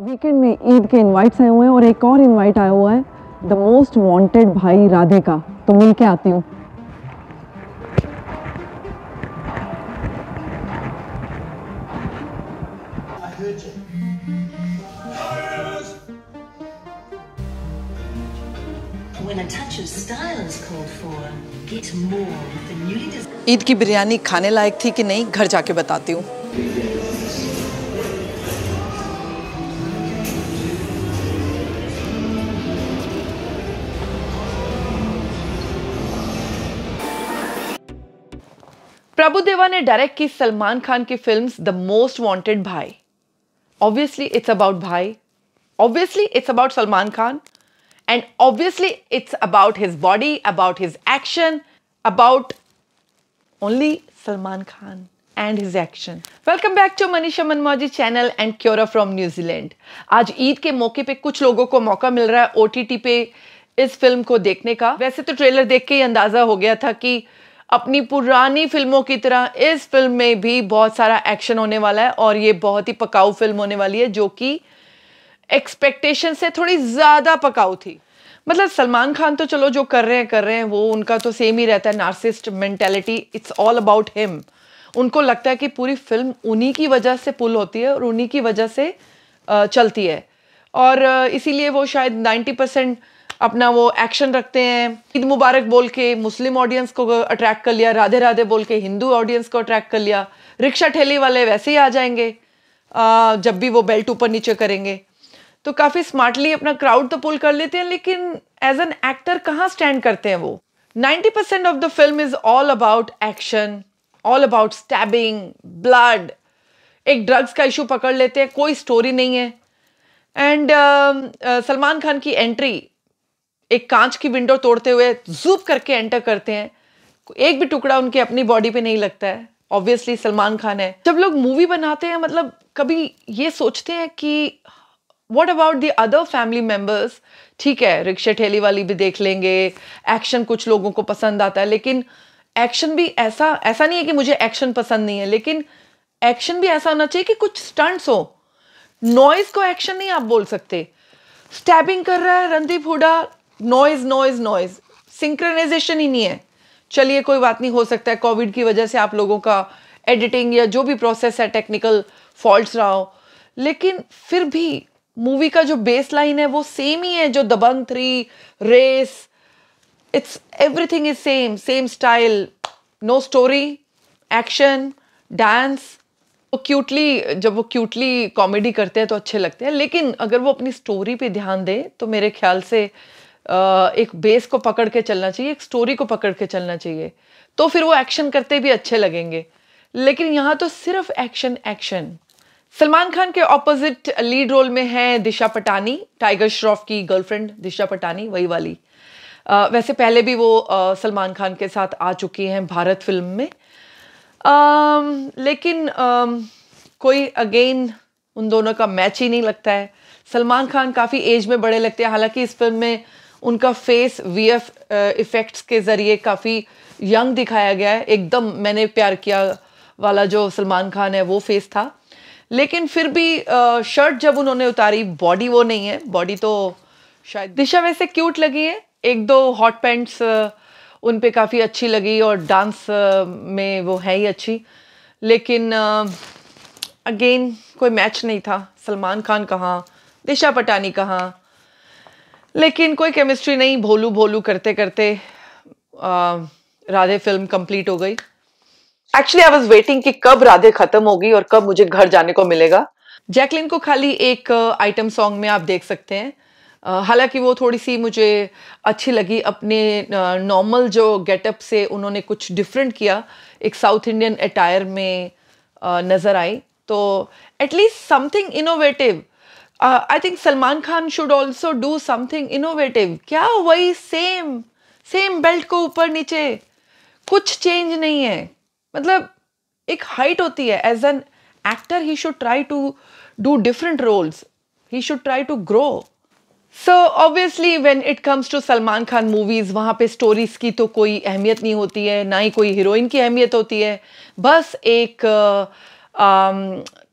weekend में ईद के invites आए हुए हैं और एक और इनवाइट आया हुआ है द मोस्ट वांटेड भाई राधे का तो मिल के आती हूँ ईद की बिरयानी खाने लायक थी कि नहीं घर जाके बताती हूँ प्रभु देवा ने डायरेक्ट की सलमान खान की film the most wanted Bhai obviously it's about bhai obviously it's about Salman Khan and obviously it's about his body about his action about only Salman Khan and his action welcome back to Manisha Manmoji channel and Kyora from New Zealand आज ईद के मौके पे कुछ लोगों को मौका मिल रहा है ओ पे इस फिल्म को देखने का वैसे तो ट्रेलर देख के ही अंदाज़ा हो गया था कि अपनी पुरानी फिल्मों की तरह इस फिल्म में भी बहुत सारा एक्शन होने वाला है और ये बहुत ही पकाऊ फिल्म होने वाली है जो कि एक्सपेक्टेशन से थोड़ी ज़्यादा पकाऊ थी मतलब सलमान खान तो चलो जो कर रहे हैं कर रहे हैं वो उनका तो सेम ही रहता है narcissist mentality it's all about him उनको लगता है कि पूरी फिल्म उन्हीं की वजह से पुल होती है और उन्हीं की वजह से चलती है और इसीलिए वो शायद नाइन्टी परसेंट अपना वो एक्शन रखते हैं ईद मुबारक बोल के मुस्लिम ऑडियंस को अट्रैक्ट कर लिया राधे राधे बोल के हिंदू ऑडियंस को अट्रैक्ट कर लिया रिक्शा ठेली वाले वैसे ही आ जाएंगे आ, जब भी वो बेल्ट ऊपर नीचे करेंगे तो काफ़ी स्मार्टली अपना क्राउड तो पुल कर लेते हैं लेकिन एज एन एक्टर कहाँ स्टैंड करते हैं वो 90% percent of the film is all about action all about stabbing blood एक ड्रग्स का इशू पकड़ लेते हैं कोई स्टोरी नहीं है एंड um, सलमान खान की एंट्री एक कांच की विंडो तोड़ते हुए जूप करके एंटर करते हैं एक भी टुकड़ा उनके अपनी बॉडी पे नहीं लगता है ऑब्वियसली सलमान खान है जब लोग मूवी बनाते हैं मतलब कभी ये सोचते हैं कि what about the other family members ठीक है रिक्शा ठेली वाली भी देख लेंगे एक्शन कुछ लोगों को पसंद आता है लेकिन एक्शन भी ऐसा ऐसा नहीं है कि मुझे एक्शन पसंद नहीं है लेकिन एक्शन भी ऐसा होना चाहिए कि कुछ स्टंट्स हो नॉइज को एक्शन नहीं आप बोल सकते स्टैबिंग कर रहा है Randeep Hooda noise noise noise synchronization ही नहीं है चलिए कोई बात नहीं हो सकता है कोविड की वजह से आप लोगों का एडिटिंग या जो भी प्रोसेस है टेक्निकल फॉल्ट्स रहा हो लेकिन फिर भी मूवी का जो बेस लाइन है वो सेम ही है जो Dabangg three race it's everything is same same style no story action dance वो क्यूटली जब वो क्यूटली कॉमेडी करते हैं तो अच्छे लगते हैं लेकिन अगर वो अपनी स्टोरी पे ध्यान दे तो मेरे ख्याल से एक बेस को पकड़ के चलना चाहिए एक स्टोरी को पकड़ के चलना चाहिए तो फिर वो एक्शन करते भी अच्छे लगेंगे लेकिन यहाँ तो सिर्फ एक्शन एक्शन सलमान खान के ऑपोजिट लीड रोल में है दिशा पटानी टाइगर श्रॉफ की गर्लफ्रेंड दिशा पटानी वही वाली आ, वैसे पहले भी वो सलमान खान के साथ आ चुकी हैं भारत फिल्म में आ, लेकिन आ, कोई अगेन उन दोनों का मैच ही नहीं लगता है सलमान खान काफ़ी एज में बड़े लगते हैं हालांकि इस फिल्म में उनका फेस वी एफ इफ़ेक्ट्स के ज़रिए काफ़ी यंग दिखाया गया है एकदम मैंने प्यार किया वाला जो सलमान खान है वो फेस था लेकिन फिर भी शर्ट uh, जब उन्होंने उतारी बॉडी वो नहीं है बॉडी तो शायद दिशा वैसे क्यूट लगी है एक दो हॉट पैंट्स uh, उन पर काफ़ी अच्छी लगी और डांस uh, में वो है ही अच्छी लेकिन अगेन कोई मैच नहीं था सलमान खान कहाँ दिशा पटानी कहाँ लेकिन कोई केमिस्ट्री नहीं भोलू भोलू करते करते आ, राधे फिल्म कंप्लीट हो गई एक्चुअली आई वॉज वेटिंग कि कब राधे खत्म होगी और कब मुझे घर जाने को मिलेगा जैकलिन को खाली एक आइटम सॉन्ग में आप देख सकते हैं हालांकि वो थोड़ी सी मुझे अच्छी लगी अपने नॉर्मल जो गेटअप से उन्होंने कुछ डिफरेंट किया एक साउथ इंडियन अटायर में नज़र आई तो at least something innovative I think Salman Khan should also do something innovative क्या वही सेम सेम बेल्ट को ऊपर नीचे कुछ चेंज नहीं है मतलब एक हाइट होती है as an actor he should try to do different roles he should try to grow so obviously when it comes to Salman Khan movies वहाँ पे स्टोरीज़ की तो कोई अहमियत नहीं होती है ना ही कोई हीरोइन की अहमियत होती है बस एक uh, um,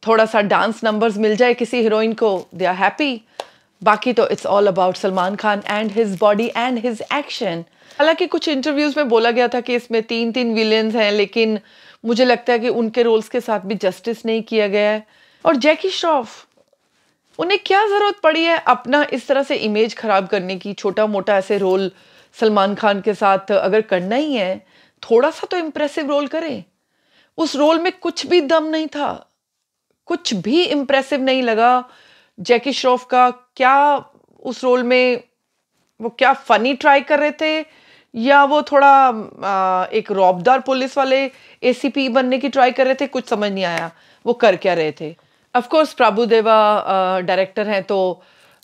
थोड़ा सा डांस नंबर्स मिल जाए किसी हीरोइन को दे आर हैप्पी बाकी तो it's all about Salman Khan and his body and his action हालांकि कुछ इंटरव्यूज़ में बोला गया था कि इसमें तीन तीन विलियंस हैं लेकिन मुझे लगता है कि उनके रोल्स के साथ भी जस्टिस नहीं किया गया है और जैकी श्रॉफ उन्हें क्या ज़रूरत पड़ी है अपना इस तरह से इमेज ख़राब करने की छोटा मोटा ऐसे रोल सलमान खान के साथ अगर करना ही है थोड़ा सा तो इम्प्रेसिव रोल करें उस रोल में कुछ भी दम नहीं था कुछ भी इम्प्रेसिव नहीं लगा जैकी श्रॉफ का क्या उस रोल में वो क्या फनी ट्राई कर रहे थे या वो थोड़ा आ, एक रौबदार पुलिस वाले एसीपी बनने की ट्राई कर रहे थे कुछ समझ नहीं आया वो कर क्या रहे थे अफकोर्स प्रभु देवा डायरेक्टर हैं तो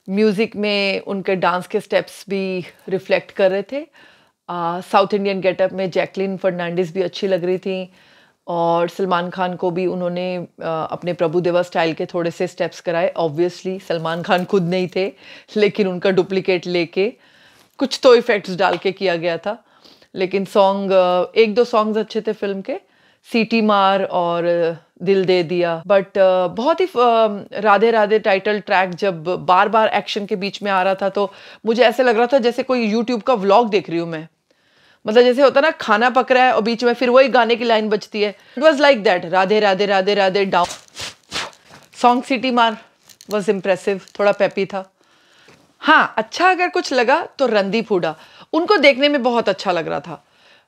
म्यूज़िक में उनके डांस के स्टेप्स भी रिफ्लेक्ट कर रहे थे साउथ इंडियन गेटअप में जैकलिन फर्नांडिस भी अच्छी लग रही थी और सलमान खान को भी उन्होंने अपने प्रभु देवा स्टाइल के थोड़े से स्टेप्स कराए ऑब्वियसली सलमान खान खुद नहीं थे लेकिन उनका डुप्लीकेट लेके कुछ तो इफ़ेक्ट्स डाल के किया गया था लेकिन सॉन्ग एक दो सॉन्ग्स अच्छे थे फिल्म के सीटी मार और दिल दे दिया बट बहुत ही राधे राधे टाइटल ट्रैक जब बार बार एक्शन के बीच में आ रहा था तो मुझे ऐसे लग रहा था जैसे कोई यूट्यूब का व्लॉग देख रही हूँ मैं मतलब जैसे होता ना खाना पक रहा है और बीच में फिर वही गाने की लाइन बचती है it was like that Radhe Radhe Radhe Radhe down song Seeti Maar was impressive थोड़ा पैपी था हाँ अच्छा अगर कुछ लगा तो रंदीप हुडा उनको देखने में बहुत अच्छा लग रहा था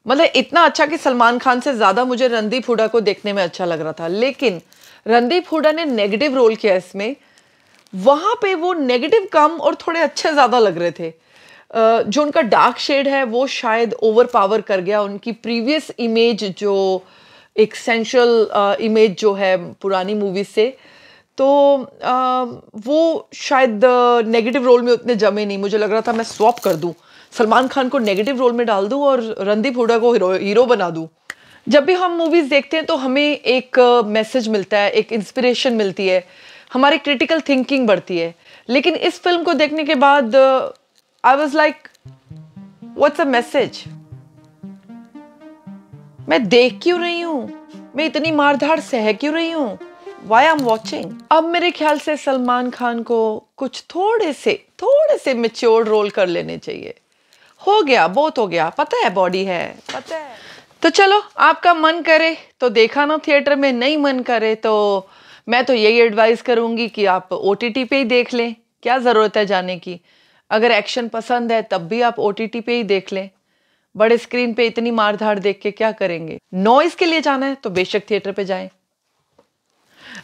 मतलब इतना अच्छा कि सलमान खान से ज़्यादा मुझे रणदीप हुडा को देखने में अच्छा लग रहा था लेकिन रणदीप हुडा ने नेगेटिव रोल किया इसमें वहाँ पे वो नेगेटिव कम और थोड़े अच्छे ज़्यादा लग रहे थे जो उनका डार्क शेड है वो शायद ओवर पावर कर गया उनकी प्रीवियस इमेज जो एक सेंशल इमेज जो है पुरानी मूवीज से तो आ, वो शायद नेगेटिव रोल में उतने जमे नहीं मुझे लग रहा था मैं स्वॉप कर दूँ सलमान खान को नेगेटिव रोल में डाल दूँ और रणदीप हुडा को हीरो हीरो बना दूँ जब भी हम मूवीज़ देखते हैं तो हमें एक मैसेज मिलता है एक इंस्पिरेशन मिलती है हमारी क्रिटिकल थिंकिंग बढ़ती है लेकिन इस फिल्म को देखने के बाद I was like what's a message मैं देख क्यों रही हूँ मैं इतनी मारधार सह क्यों रही हूँ वाई एम वॉचिंग अब मेरे ख्याल से सलमान खान को कुछ थोड़े से थोड़े से मेच्योर रोल कर लेने चाहिए हो गया बहुत हो गया पता है बॉडी है पता है तो चलो आपका मन करे तो देखा ना थिएटर में नहीं मन करे तो मैं तो यही एडवाइस करूंगी कि आप ओ पे ही देख लें क्या ज़रूरत है जाने की अगर एक्शन पसंद है तब भी आप ओ पे ही देख लें बड़े स्क्रीन पे इतनी मार धाड़ देख के क्या करेंगे नॉइस के लिए जाना है तो बेशक थिएटर पे जाएं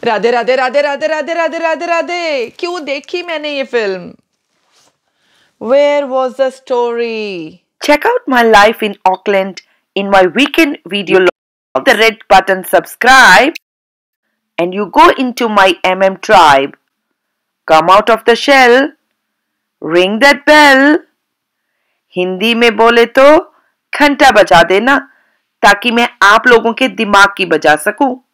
राधे राधे राधे राधे राधे राधे राधे राधे क्यों देखी मैंने ये film where was the story check out my life in Auckland in my weekend video the red button subscribe and you go into my M M tribe come out of the shell ring that bell Hindi में बोले तो घंटा बजा देना ताकि मैं आप लोगों के दिमाग की बजा सकूं